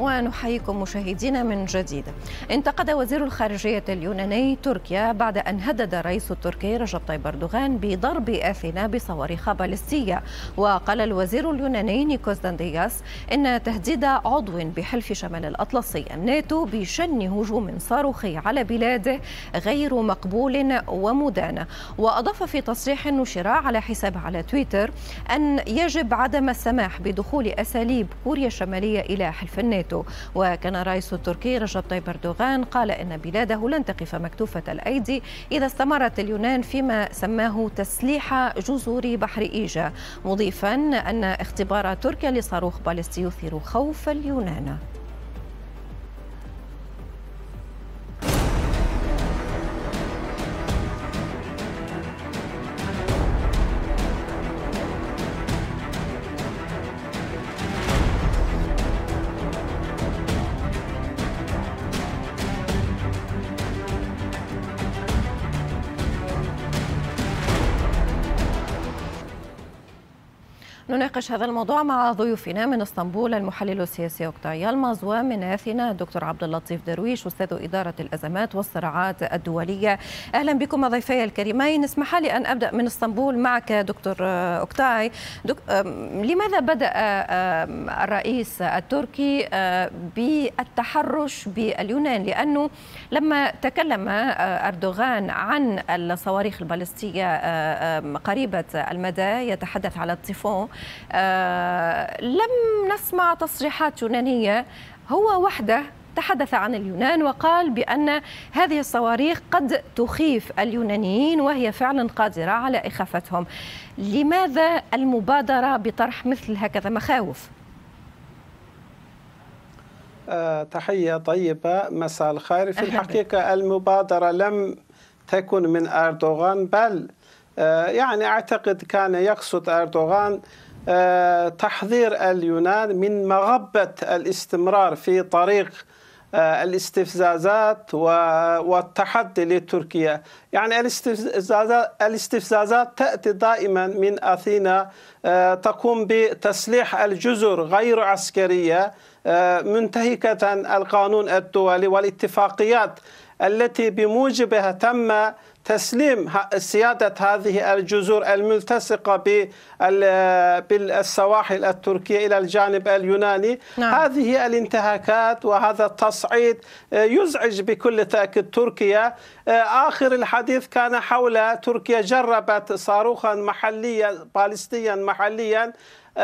ونحييكم مشاهدينا من جديد انتقد وزير الخارجية اليوناني تركيا بعد أن هدد الرئيس التركي رجب طيب أردوغان بضرب أثينا بصواريخ باليستية وقال الوزير اليوناني نيكوس دانديياس إن تهديد عضو بحلف شمال الأطلسي الناتو بشن هجوم صاروخي على بلاده غير مقبول ومدان وأضاف في تصريح نشر على حسابه على تويتر أن يجب عدم السماح بدخول أساليب كوريا الشمالية إلى حلف الناتو نيته وكان الرئيس التركي رجب طيب أردوغان قال إن بلاده لن تقف مكتوفة الأيدي إذا استمرت اليونان فيما سماه تسليح جزر بحر إيجا مضيفا أن اختبار تركيا لصاروخ باليستي يثير خوف اليونان نناقش هذا الموضوع مع ضيوفنا من اسطنبول المحلل السياسي اوكتاي يلمز ومن اثينا الدكتور عبد اللطيف درويش استاذ اداره الازمات والصراعات الدوليه اهلا بكم ضيفي الكريمين اسمح لي ان ابدا من اسطنبول معك دكتور اوكتاي دك... لماذا بدا الرئيس التركي بالتحرش باليونان لانه لما تكلم اردوغان عن الصواريخ البالستيه قريبه المدى يتحدث على الطيفون آه، لم نسمع تصريحات يونانية هو وحده تحدث عن اليونان وقال بأن هذه الصواريخ قد تخيف اليونانيين وهي فعلا قادرة على إخافتهم لماذا المبادرة بطرح مثل هكذا مخاوف؟ آه، تحية طيبة مساء الخير في الحقيقة المبادرة لم تكن من أردوغان بل آه، يعني أعتقد كان يقصد أردوغان آه، تحذير اليونان من مغبة الاستمرار في طريق آه، الاستفزازات والتحدي لتركيا يعني الاستفزازات, الاستفزازات تأتي دائما من أثينا آه، تقوم بتسليح الجزر غير عسكرية منتهكة القانون الدولي والاتفاقيات التي بموجبها تم تسليم سيادة هذه الجزر الملتصقة بالسواحل التركية إلى الجانب اليوناني نعم. هذه الانتهاكات وهذا التصعيد آه، يزعج بكل تأكيد تركيا آه، آخر الحديث كان حول تركيا جربت صاروخا محليا باليستيا محليا آه،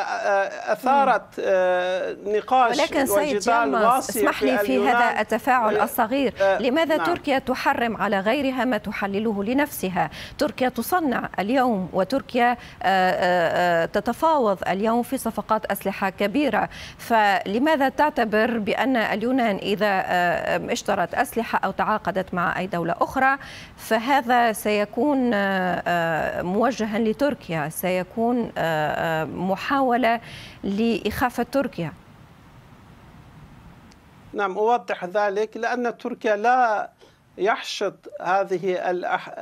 آه، اثارت آه، نقاش ولكن سيد جيلماس اسمح لي في هذا التفاعل الصغير لماذا نعم. تركيا تحرم على غيرها ما تحلله لنفسها تركيا تصنع اليوم وتركيا تتفاوض اليوم في صفقات اسلحه كبيره فلماذا تعتبر بان اليونان اذا اشترت اسلحه او تعاقدت مع اي دوله اخرى فهذا سيكون موجها لتركيا سيكون محاولة لإخافة تركيا نعم أوضح ذلك لأن تركيا لا يحشد هذه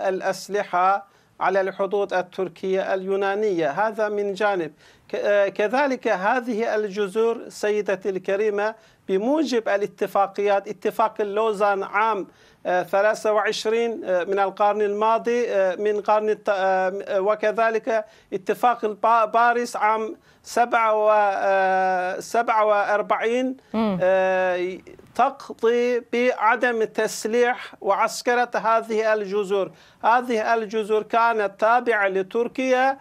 الأسلحة على الحدود التركية اليونانية هذا من جانب آه، كذلك هذه الجزر سيدتي الكريمة بموجب الاتفاقيات اتفاق اللوزان عام 23 آه، آه، من القرن الماضي آه، من قرن وكذلك اتفاق باريس عام 47 تقضي بعدم تسليح وعسكرة هذه الجزر هذه الجزر كانت تابعة لتركيا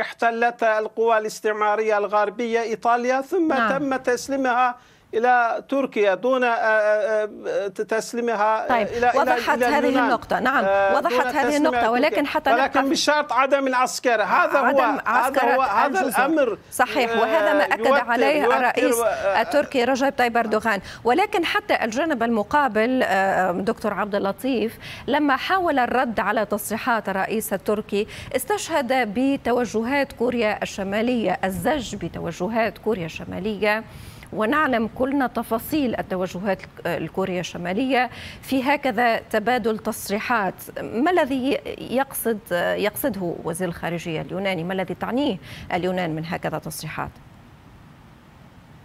احتلتها القوى الاستعمارية الغربية إيطاليا ثم نعم. تم تسليمها إلى تركيا دون آه، آه، آه، تسليمها طيب. إلى وضحت إلى هذه النقطة نعم وضحت هذه النقطة ولكن حتى ولكن بشرط عدم العسكرة هذا عدم هو عسكرة هذا هو هذا الأمر صحيح وهذا ما أكد يوتر عليه يوتر الرئيس التركي رجب طيب أردوغان ولكن حتى الجانب المقابل دكتور عبد اللطيف لما حاول الرد على تصريحات الرئيس التركي استشهد بتوجهات كوريا الشمالية الزج بتوجهات كوريا الشمالية ونعلم كلنا تفاصيل التوجهات الكورية الشمالية في هكذا تبادل تصريحات ما الذي يقصد يقصده وزير الخارجية اليوناني ما الذي تعنيه اليونان من هكذا تصريحات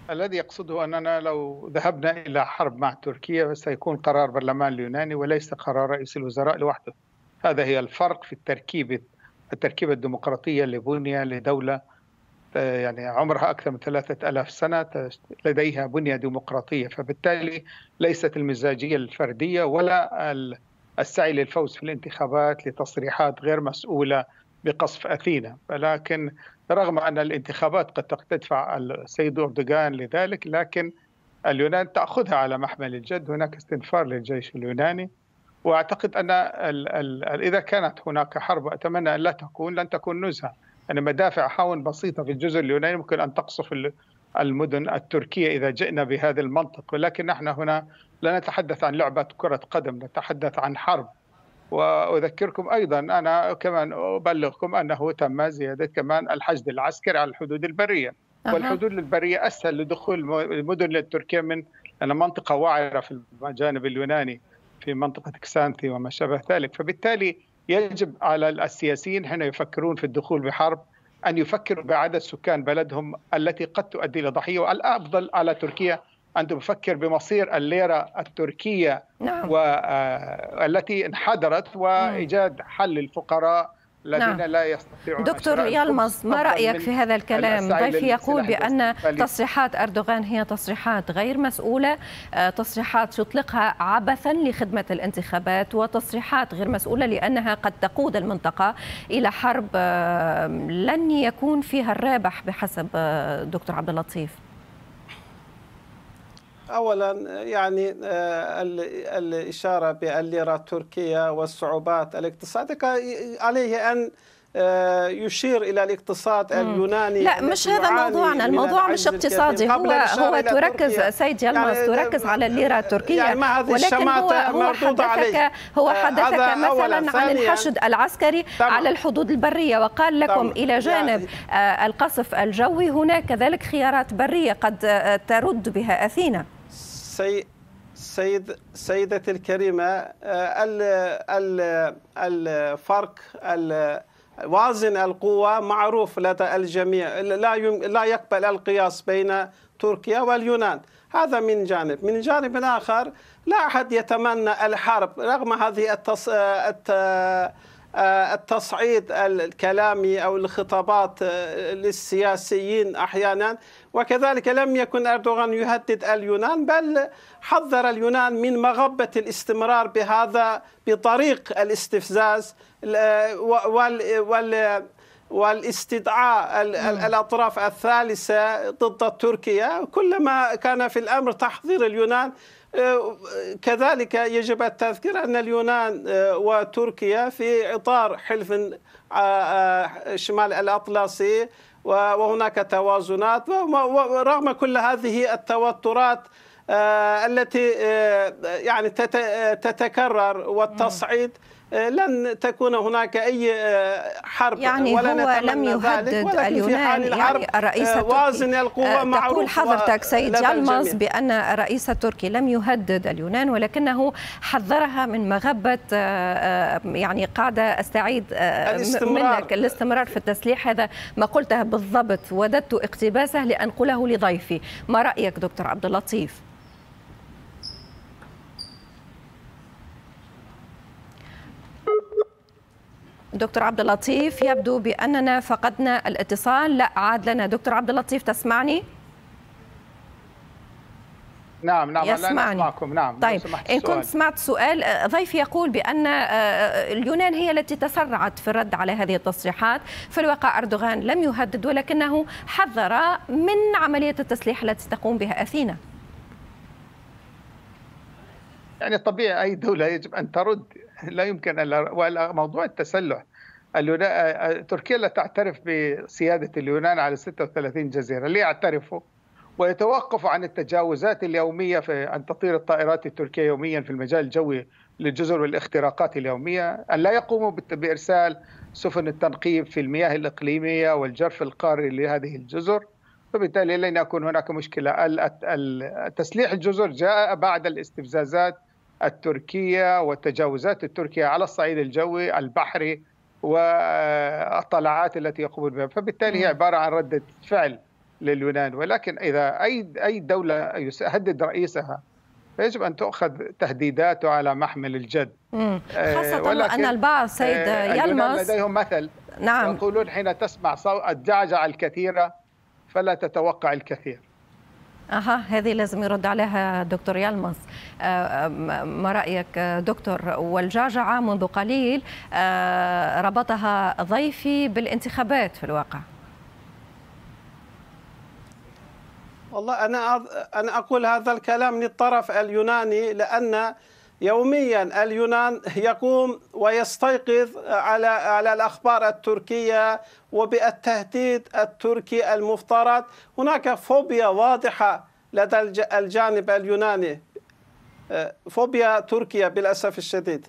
الذي يقصده أننا لو ذهبنا إلى حرب مع تركيا سيكون قرار برلمان اليوناني وليس قرار رئيس الوزراء لوحده هذا هي الفرق في التركيبة التركيبة الديمقراطية لبنية لدولة يعني عمرها أكثر من ثلاثة ألاف سنة لديها بنية ديمقراطية فبالتالي ليست المزاجية الفردية ولا السعي للفوز في الانتخابات لتصريحات غير مسؤولة بقصف أثينا ولكن رغم أن الانتخابات قد تدفع السيد أردوغان لذلك لكن اليونان تأخذها على محمل الجد هناك استنفار للجيش اليوناني وأعتقد أن إذا كانت هناك حرب أتمنى أن لا تكون لن تكون نزهة ان يعني مدافع هاون بسيطه في الجزر اليوناني ممكن ان تقصف المدن التركيه اذا جئنا بهذا المنطق ولكن نحن هنا لا نتحدث عن لعبه كره قدم نتحدث عن حرب واذكركم ايضا انا كمان ابلغكم انه تم زياده كمان الحشد العسكري على الحدود البريه أه. والحدود البريه اسهل لدخول المدن التركيه من أنا منطقه وعره في الجانب اليوناني في منطقه كسانتي وما شابه ذلك فبالتالي يجب على السياسيين حين يفكرون في الدخول بحرب أن يفكروا بعدد سكان بلدهم التي قد تؤدي لضحية والأفضل على تركيا أن تفكر بمصير الليرة التركية نعم. والتي آه، انحدرت وإيجاد حل الفقراء نعم. الذين نعم. لا يستطيعون دكتور يلمز ما رايك في هذا الكلام ضيفي يقول بان تصريحات اردوغان هي تصريحات غير مسؤوله آه، تصريحات يطلقها عبثا لخدمه الانتخابات وتصريحات غير مسؤوله لانها قد تقود المنطقه الى حرب آه، لن يكون فيها الرابح بحسب آه، دكتور عبد اللطيف اولا يعني آه، الاشاره بالليره التركيه والصعوبات الاقتصاديه عليه ان آه، يشير الى الاقتصاد اليوناني لا مش هذا موضوعنا الموضوع مش اقتصادي هو هو تركز سيد يلماس يعني تركز على آه، الليره التركيه يعني مع هذه ولكن هو هو حدثك عليه. هو حدثك مثلا عن الحشد العسكري طبعا. على الحدود البريه وقال لكم طبعا. الى جانب يعني. القصف الجوي هناك كذلك خيارات بريه قد ترد بها اثينا سي سيد سيدة الكريمة آه، الفرق وازن القوة معروف لدى الجميع لا لا يقبل القياس بين تركيا واليونان هذا من جانب من جانب آخر لا أحد يتمنى الحرب رغم هذه التص... الت... آه، التصعيد الكلامي او الخطابات آه، للسياسيين احيانا وكذلك لم يكن اردوغان يهدد اليونان بل حذر اليونان من مغبه الاستمرار بهذا بطريق الاستفزاز وال والاستدعاء نعم. الاطراف الثالثه ضد تركيا كلما كان في الامر تحضير اليونان آه، كذلك يجب التذكير أن اليونان آه، وتركيا في إطار حلف آه، شمال الأطلسي وهناك توازنات ورغم كل هذه التوترات التي يعني تتكرر والتصعيد لن تكون هناك اي آه، حرب يعني ولا هو لم يهدد اليونان يعني الرئيس آه، وازن القوى آه، تقول حضرتك سيد يلمز بان الرئيس التركي لم يهدد اليونان ولكنه حذرها من مغبه يعني قاعده استعيد الاستمرار. منك الاستمرار في التسليح هذا ما قلته بالضبط وددت اقتباسه لانقله لضيفي ما رايك دكتور عبد اللطيف دكتور عبد اللطيف يبدو باننا فقدنا الاتصال لا عاد لنا دكتور عبد اللطيف تسمعني نعم نعم يسمعني. معكم نعم طيب إن كنت سمعت سؤال آه، ضيفي يقول بأن آه، آه، اليونان هي التي تسرعت في الرد على هذه التصريحات في الواقع أردوغان لم يهدد ولكنه حذر من عملية التسليح التي تقوم بها أثينا يعني طبيعي أي دولة يجب أن ترد لا يمكن أن موضوع التسلح اليونان آه، آه، تركيا لا تعترف بسيادة اليونان على 36 جزيرة لا يعترفوا ويتوقف عن التجاوزات اليومية في أن تطير الطائرات التركية يوميا في المجال الجوي للجزر والاختراقات اليومية أن لا يقوموا بإرسال سفن التنقيب في المياه الإقليمية والجرف القاري لهذه الجزر وبالتالي لن يكون هناك مشكلة تسليح الجزر جاء بعد الاستفزازات التركية والتجاوزات التركية على الصعيد الجوي البحري والطلعات التي يقومون بها فبالتالي هي عبارة عن ردة فعل لليونان ولكن إذا أي أي دولة يهدد رئيسها فيجب ان تؤخذ تهديداته على محمل الجد آه، خاصه ان البعض آه، سيد يلمس لديهم مثل نعم يقولون حين تسمع صوت الجعجعه الكثيره فلا تتوقع الكثير اها هذه لازم يرد عليها دكتور يلمص آه، آه، ما رايك دكتور والجعجعه منذ قليل آه، ربطها ضيفي بالانتخابات في الواقع والله انا انا اقول هذا الكلام للطرف اليوناني لان يوميا اليونان يقوم ويستيقظ على على الاخبار التركيه وبالتهديد التركي المفترض هناك فوبيا واضحه لدى الجانب اليوناني آه، فوبيا تركيا بالاسف الشديد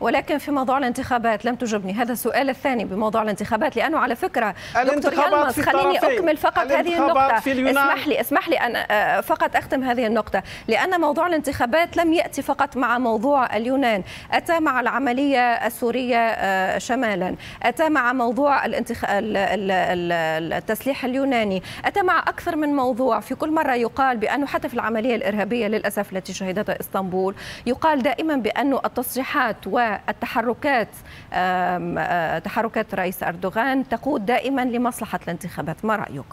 ولكن في موضوع الانتخابات لم تجبني هذا السؤال الثاني بموضوع الانتخابات لانه على فكره دكتور يلمز خليني اكمل فقط هذه النقطه اسمح لي اسمح لي ان آه، فقط اختم هذه النقطه لان موضوع الانتخابات لم ياتي فقط مع موضوع اليونان اتى مع العمليه السوريه آه، شمالا اتى مع موضوع الانتخ... التسليح اليوناني اتى مع اكثر من موضوع في كل مره يقال بانه حتى في العمليه الارهابيه للاسف التي شهدتها اسطنبول يقال دائما بانه التصريحات و التحركات تحركات رئيس أردوغان تقود دائما لمصلحة الانتخابات ما رأيك؟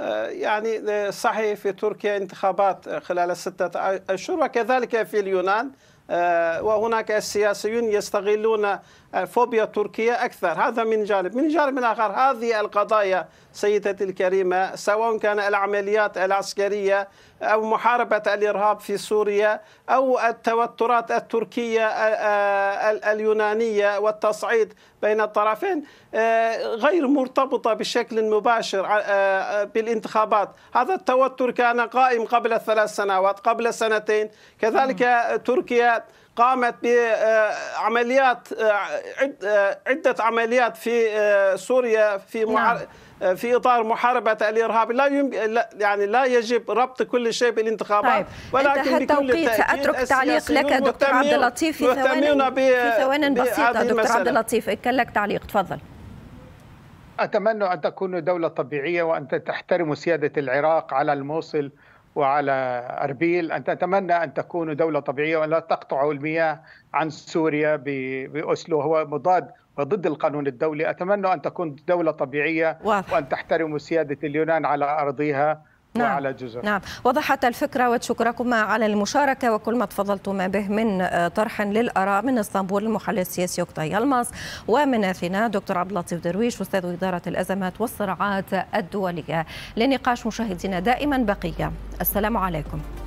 آه، يعني آه، صحيح في تركيا انتخابات خلال ستة أشهر وكذلك في اليونان آه، وهناك السياسيون يستغلون فوبيا تركيا أكثر هذا من جانب من جانب آخر هذه القضايا سيدتي الكريمة سواء كان العمليات العسكرية أو محاربة الإرهاب في سوريا أو التوترات التركية آه، آه، اليونانية والتصعيد بين الطرفين غير مرتبطة بشكل مباشر بالانتخابات هذا التوتر كان قائم قبل ثلاث سنوات قبل سنتين كذلك تركيا قامت بعمليات عدة عمليات في آه، سوريا في نعم. آه، في اطار محاربه الارهاب لا يم... لا يعني لا يجب ربط كل شيء بالانتخابات طيب. ولكن بكل ساترك تعليق لك دكتور عبد اللطيف في ثواني ب... في ثوان بسيطه دكتور عبد اللطيف كان لك تعليق تفضل اتمنى ان تكون دوله طبيعيه وان تحترم سياده العراق على الموصل وعلى اربيل ان تتمنى ان تكون دوله طبيعيه وان لا تقطع المياه عن سوريا باسلو هو مضاد وضد القانون الدولي اتمنى ان تكون دوله طبيعيه وان تحترم سياده اليونان على ارضها نعم. وعلى جزر نعم وضحت الفكرة وتشكركما على المشاركة وكل ما تفضلتما به من آه، طرح للآراء من اسطنبول المحلل السياسي يوكتاي يلمص ومن أثينا دكتور عبد اللطيف درويش أستاذ إدارة الأزمات والصراعات الدولية لنقاش مشاهدينا دائما بقية السلام عليكم